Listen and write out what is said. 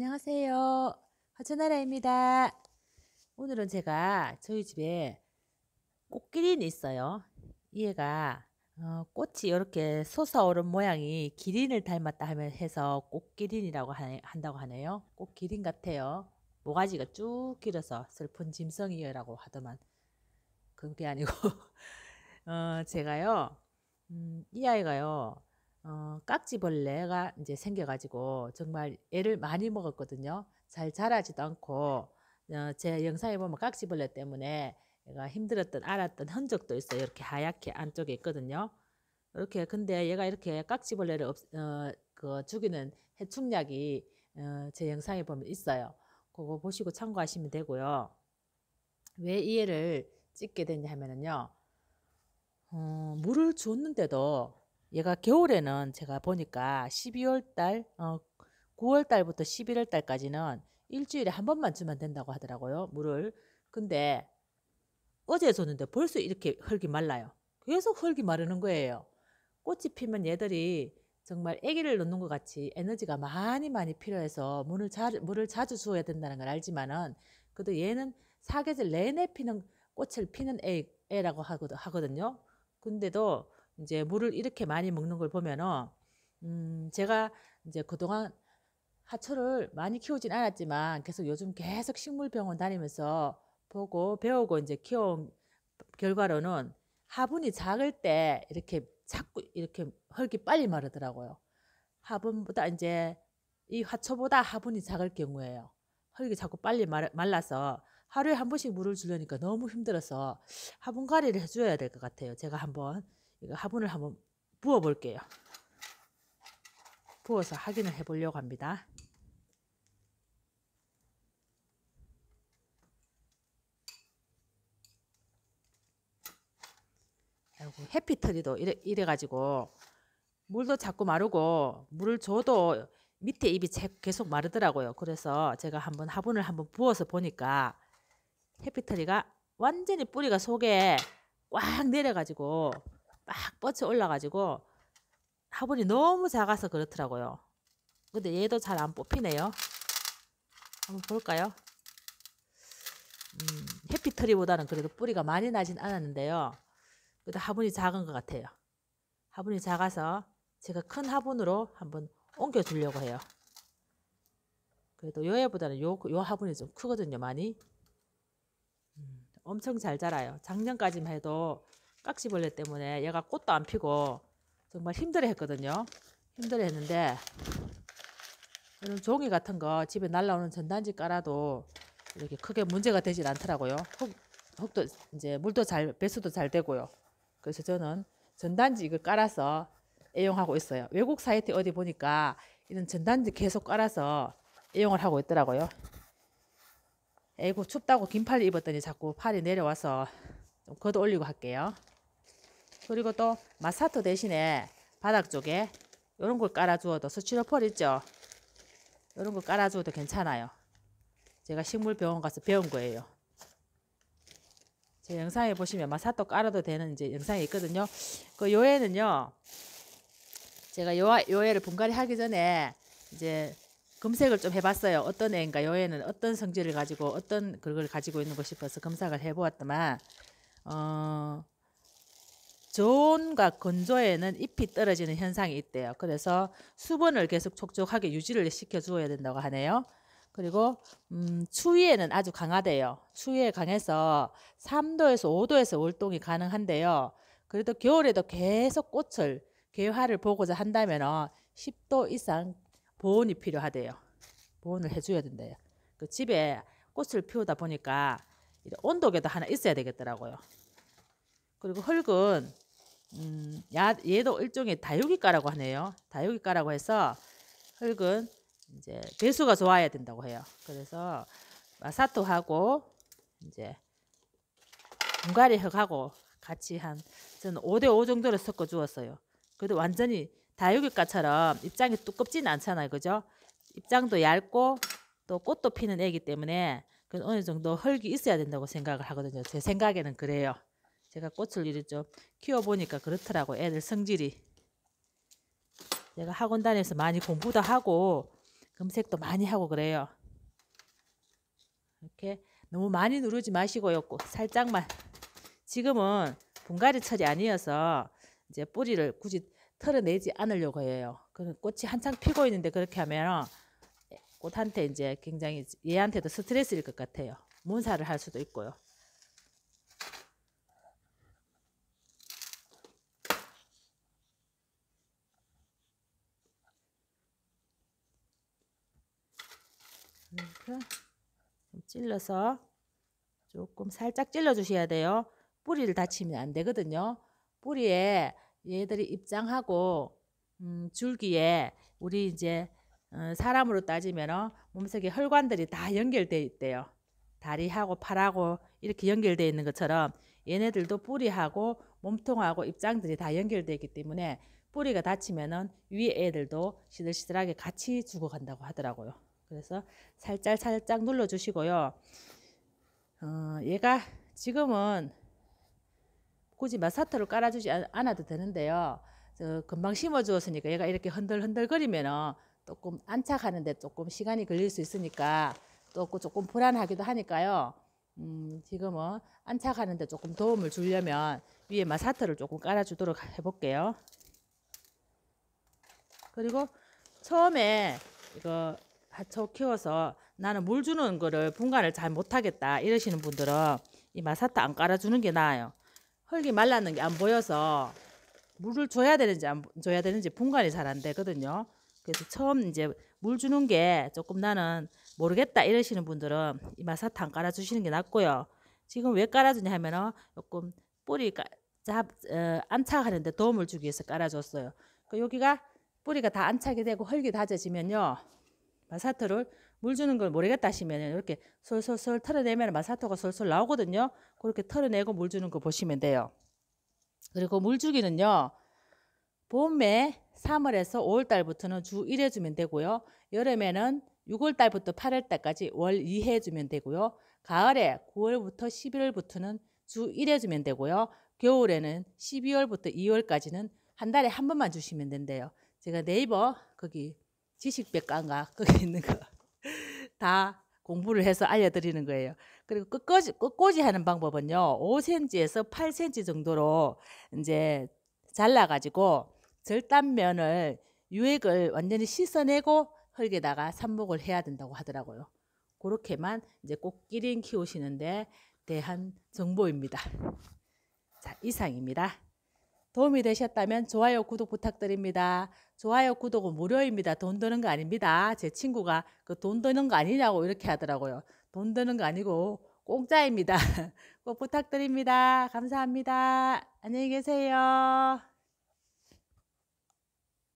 안녕하세요. 화천나라입니다. 오늘은 제가 저희 집에 꽃길이 있어요. 얘가 어, 꽃이 이렇게 솟아오른 모양이 기린을 닮았다 하면 해서 꽃기린이라고 하 한다고 하네요. 꽃기린 같아요. 모가지가 쭉 길어서 슬픈 짐승이라고 하더만 그게 아니고 어, 제가요 음, 이 아이가요 어, 깍지벌레가 이제 생겨가지고 정말 애를 많이 먹었거든요. 잘 자라지도 않고 어, 제 영상에 보면 깍지벌레 때문에 얘가 힘들었던 알았던 흔적도 있어요. 이렇게 하얗게 안쪽에 있거든요. 이렇게 근데 얘가 이렇게 깍지벌레를 없, 어, 그 죽이는 해충약이 어, 제 영상에 보면 있어요. 그거 보시고 참고하시면 되고요. 왜 이 애를 찍게 되냐 하면요 어, 물을 줬는데도 얘가 겨울에는 제가 보니까 12월 달, 어, 9월 달부터 11월 달까지는 일주일에 한 번만 주면 된다고 하더라고요. 물을. 근데 어제 줬는데 벌써 이렇게 흙이 말라요. 계속 흙이 마르는 거예요. 꽃이 피면 얘들이 정말 아기를 놓는 것 같이 에너지가 많이 많이 필요해서 물을 자주, 물을 자주 주어야 된다는 걸 알지만은 그래도 얘는 사계절 내내 피는 꽃을 피는 애, 애라고 하거든요. 근데도 이제 물을 이렇게 많이 먹는 걸 보면은 음 제가 이제 그동안 하초를 많이 키우진 않았지만 계속 요즘 계속 식물병원 다니면서 보고 배우고 이제 키운 결과로는 화분이 작을 때 이렇게 자꾸 이렇게 헐이 빨리 마르더라고요. 화분보다 이제 이 화초보다 화분이 작을 경우에요. 헐이 자꾸 빨리 말라서 하루에 한 번씩 물을 주려니까 너무 힘들어서 화분 가리를 해줘야 될 것 같아요. 제가 한번 이거 화분을 한번 부어 볼게요. 부어서 확인을 해 보려고 합니다. 아이고 해피트리도 이래, 이래 가지고 물도 자꾸 마르고 물을 줘도 밑에 입이 계속 마르더라고요. 그래서 제가 한번 화분을 한번 부어서 보니까 해피터리가 완전히 뿌리가 속에 꽉 내려가지고 막 뻗쳐 올라가지고 화분이 너무 작아서 그렇더라고요. 근데 얘도 잘 안 뽑히네요. 한번 볼까요? 음, 해피트리보다는 그래도 뿌리가 많이 나진 않았는데요. 그래도 화분이 작은 것 같아요. 화분이 작아서 제가 큰 화분으로 한번 옮겨주려고 해요. 그래도 요애보다는 요, 요 화분이 좀 크거든요, 많이. 음, 엄청 잘 자라요. 작년까지만 해도 깍지벌레 때문에 얘가 꽃도 안 피고 정말 힘들어 했거든요. 힘들어 했는데 이런 종이 같은 거 집에 날라오는 전단지 깔아도 이렇게 크게 문제가 되질 않더라고요. 흙, 흙도 이제 물도 잘 배수도 잘 되고요. 그래서 저는 전단지 이거 깔아서 애용하고 있어요. 외국 사이트 어디 보니까 이런 전단지 계속 깔아서 애용을 하고 있더라고요. 에이구 춥다고 긴팔 입었더니 자꾸 팔이 내려와서 좀 걷어 올리고 할게요. 그리고 또 마사토 대신에 바닥 쪽에 이런 걸 깔아주어도 스티로폴 있죠? 이런 걸 깔아주어도 괜찮아요. 제가 식물병원 가서 배운 거예요. 제 영상에 보시면 마사토 깔아도 되는 이제 영상이 있거든요. 그 요에는요. 제가 요, 요애를 분갈이 하기 전에 이제 검색을 좀 해봤어요. 어떤 애인가 요에는 어떤 성질을 가지고 어떤 그걸 가지고 있는 것 싶어서 검색을 해보았더만 어, 저온과 건조에는 잎이 떨어지는 현상이 있대요. 그래서 수분을 계속 촉촉하게 유지를 시켜주어야 된다고 하네요. 그리고 음, 추위에는 아주 강하대요. 추위에 강해서 3도에서 5도에서 월동이 가능한데요. 그래도 겨울에도 계속 꽃을 개화를 보고자 한다면 10도 이상 보온이 필요하대요. 보온을 해줘야 된대요. 그 집에 꽃을 피우다 보니까 온도계도 하나 있어야 되겠더라고요. 그리고 흙은 음, 야, 얘도 일종의 다육이과라고 하네요. 다육이과라고 해서 흙은 이제 배수가 좋아야 된다고 해요. 그래서 마사토하고 이제 분갈이 흙하고 같이 한 저는 5대5 정도를 섞어 주었어요. 그래도 완전히 다육이과처럼 입장이 두껍진 않잖아요. 그죠? 입장도 얇고 또 꽃도 피는 애기 때문에 그 어느 정도 흙이 있어야 된다고 생각을 하거든요. 제 생각에는 그래요. 제가 꽃을 이리 좀 키워보니까 그렇더라고 애들 성질이. 제가 학원 다녀서 많이 공부도 하고 검색도 많이 하고 그래요. 이렇게 너무 많이 누르지 마시고요. 살짝만. 지금은 분갈이 철이 아니어서 이제 뿌리를 굳이 털어내지 않으려고 해요. 그 꽃이 한창 피고 있는데 그렇게 하면 꽃한테 이제 굉장히 얘한테도 스트레스일 것 같아요. 문사를 할 수도 있고요. 음, 찔러서 조금 살짝 찔러 주셔야 돼요. 뿌리를 다치면 안 되거든요. 뿌리에 얘들이 입장하고 음, 줄기에 우리 이제 어, 사람으로 따지면 몸속에 혈관들이 다 연결되어 있대요. 다리하고 팔하고 이렇게 연결되어 있는 것처럼 얘네들도 뿌리하고 몸통하고 입장들이 다 연결되기 때문에 뿌리가 다치면 위에 애들도 시들시들하게 같이 죽어간다고 하더라고요. 그래서 살짝 살짝 눌러주시고요. 어, 얘가 지금은 굳이 사토를 깔아주지 않아도 되는데요. 금방 심어주었으니까 얘가 이렇게 흔들흔들거리면은 조금 안착하는데 조금 시간이 걸릴 수 있으니까 또 그 조금 불안하기도 하니까요. 음, 지금은 안착하는데 조금 도움을 주려면 위에 마사트를 조금 깔아주도록 해볼게요. 그리고 처음에 이거 하초 키워서 나는 물 주는 거를 분간을 잘 못하겠다 이러시는 분들은 이 마사트 안 깔아주는 게 나아요. 흙이 말랐는 게 안 보여서 물을 줘야 되는지 안 줘야 되는지 분간이 잘 안 되거든요. 그래서 처음 이제 물 주는 게 조금 나는 모르겠다 이러시는 분들은 이마사탕 깔아주시는 게 낫고요. 지금 왜 깔아주냐 하면은 조금 뿌리 가, 잡, 어, 안착하는데 도움을 주기 위해서 깔아줬어요. 그 여기가 뿌리가 다 안착이 되고 흙이 다져지면요. 마사토를 물 주는 걸 모르겠다 하시면 이렇게 솔솔솔 털어내면 마사토가 솔솔 나오거든요. 그렇게 털어내고 물 주는 거 보시면 돼요. 그리고 물 주기는요. 봄에 3월에서 5월 달부터는 주 1회 주면 되고요. 여름에는 6월 달부터 8월 달까지 월 2회 주면 되고요. 가을에 9월부터 11월부터는 주 1회 주면 되고요. 겨울에는 12월부터 2월까지는 한 달에 한 번만 주시면 된대요. 제가 네이버 거기 지식백과인가 거기 있는 거 다 공부를 해서 알려드리는 거예요. 그리고 끝까지 끝까지 하는 방법은요. 5cm에서 8cm 정도로 이제 잘라가지고 절단면을 유액을 완전히 씻어내고 흙에다가 삽목을 해야 된다고 하더라고요. 그렇게만 이제 꽃기린 키우시는데 대한 정보입니다. 자, 이상입니다. 도움이 되셨다면 좋아요, 구독 부탁드립니다. 좋아요, 구독은 무료입니다. 돈 드는 거 아닙니다. 제 친구가 그 돈 드는 거 아니냐고 이렇게 하더라고요. 돈 드는 거 아니고 공짜입니다. 꼭 부탁드립니다. 감사합니다. 안녕히 계세요.